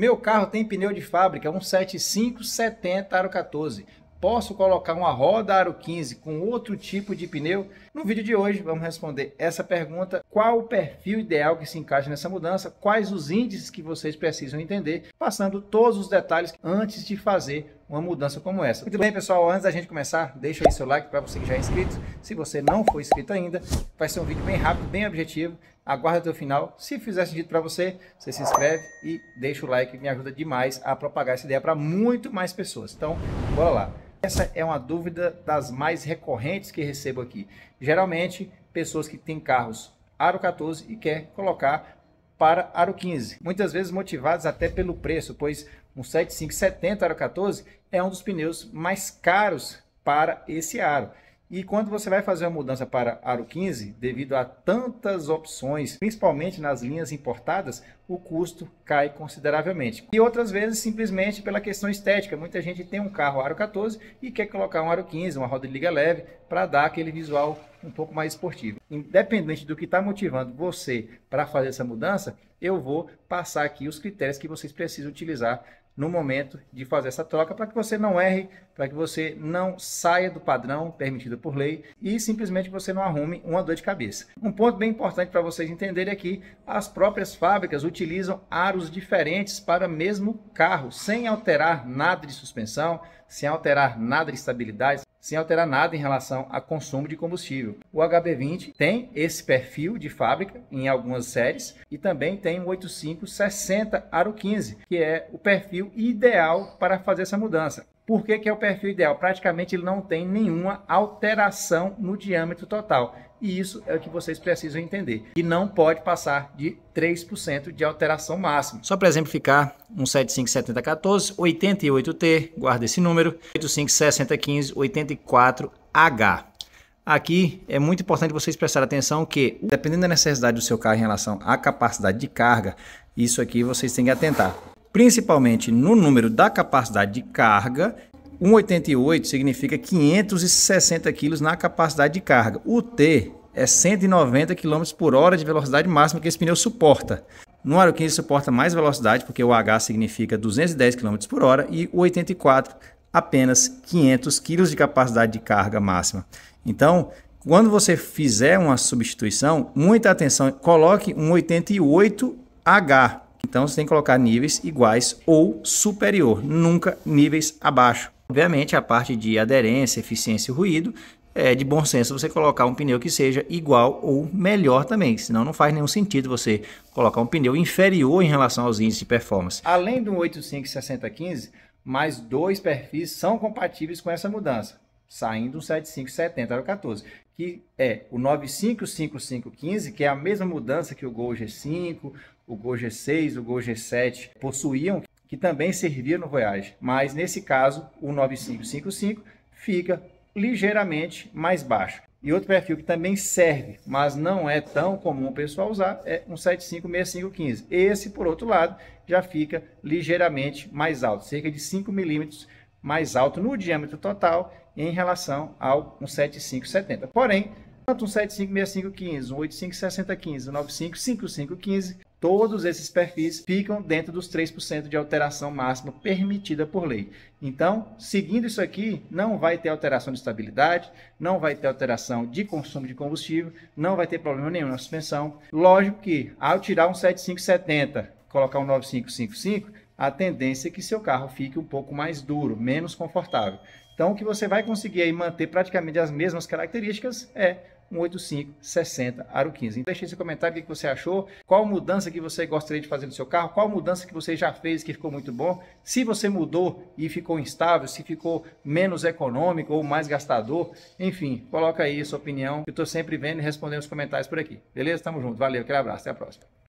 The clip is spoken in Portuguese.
Meu carro tem pneu de fábrica 17570 aro 14. Posso colocar uma roda aro 15 com outro tipo de pneu? No vídeo de hoje vamos responder essa pergunta: qual o perfil ideal que se encaixa nessa mudança? Quais os índices que vocês precisam entender? Passando todos os detalhes antes de fazer uma mudança como essa. Muito bem, pessoal, antes da gente começar, deixa aí seu like para você que já é inscrito. Se você não for inscrito ainda, vai ser um vídeo bem rápido, bem objetivo. Aguarda até o final. Se fizer sentido para você, você se inscreve e deixa o like, me ajuda demais a propagar essa ideia para muito mais pessoas. Então, bora lá. Essa é uma dúvida das mais recorrentes que recebo aqui. Geralmente, pessoas que têm carros aro 14 e quer colocar para aro 15. Muitas vezes motivados até pelo preço, pois um 7570 aro 14 é um dos pneus mais caros para esse aro. E quando você vai fazer uma mudança para aro 15, devido a tantas opções, principalmente nas linhas importadas, o custo cai consideravelmente. E outras vezes simplesmente pela questão estética. Muita gente tem um carro aro 14 e quer colocar um aro 15, uma roda de liga leve, para dar aquele visual um pouco mais esportivo. Independente do que está motivando você para fazer essa mudança, eu vou passar aqui os critérios que vocês precisam utilizar no momento de fazer essa troca para que você não erre, para que você não saia do padrão permitido por lei e simplesmente você não arrume uma dor de cabeça. Um ponto bem importante para vocês entenderem aqui, é as próprias fábricas utilizam utilizam aros diferentes para o mesmo carro, sem alterar nada de suspensão, sem alterar nada de estabilidade, sem alterar nada em relação a consumo de combustível. O HB20 tem esse perfil de fábrica em algumas séries e também tem o 8560 Aro 15, que é o perfil ideal para fazer essa mudança. Por que, que é o perfil ideal? Praticamente ele não tem nenhuma alteração no diâmetro total. E isso é o que vocês precisam entender. E não pode passar de 3% de alteração máxima. Só para exemplificar, um 757014, 88T, guarda esse número, 856015, 84H. Aqui é muito importante vocês prestarem atenção que, dependendo da necessidade do seu carro em relação à capacidade de carga, isso aqui vocês têm que atentar. Principalmente no número da capacidade de carga 1,88 significa 560 kg na capacidade de carga. O T é 190 km por hora de velocidade máxima que esse pneu suporta. No aro 15 suporta mais velocidade, porque o H significa 210 km por hora e o 84 apenas 500 kg de capacidade de carga máxima. Então, quando você fizer uma substituição, muita atenção, coloque um 88H, então você tem que colocar níveis iguais ou superior, nunca níveis abaixo. Obviamente, a parte de aderência, eficiência e ruído é de bom senso você colocar um pneu que seja igual ou melhor também, senão não faz nenhum sentido você colocar um pneu inferior em relação aos índices de performance. Além do 856015, mais dois perfis são compatíveis com essa mudança, saindo um 757014 que é o 955515, que é a mesma mudança que o Gol G5, o Gol G6, o Gol G7 possuíam, que também servia no Voyage. Mas nesse caso, o 9555 fica ligeiramente mais baixo. E outro perfil que também serve, mas não é tão comum o pessoal usar, é um 756515. Esse, por outro lado, já fica ligeiramente mais alto, cerca de 5 milímetros mais alto no diâmetro total em relação ao 17570. Porém, tanto um 756515, um 856015, um 955515, todos esses perfis ficam dentro dos 3% de alteração máxima permitida por lei. Então, seguindo isso aqui, não vai ter alteração de estabilidade, não vai ter alteração de consumo de combustível, não vai ter problema nenhum na suspensão. Lógico que ao tirar um 7570, colocar um 9555, a tendência é que seu carro fique um pouco mais duro, menos confortável. Então, o que você vai conseguir aí manter praticamente as mesmas características é um 85 60 Aro 15. Deixe seu comentário o que você achou, qual mudança que você gostaria de fazer no seu carro, qual mudança que você já fez que ficou muito bom, se você mudou e ficou instável, se ficou menos econômico ou mais gastador, enfim, coloca aí a sua opinião. Eu estou sempre vendo e respondendo os comentários por aqui. Beleza? Tamo junto. Valeu, aquele abraço, até a próxima.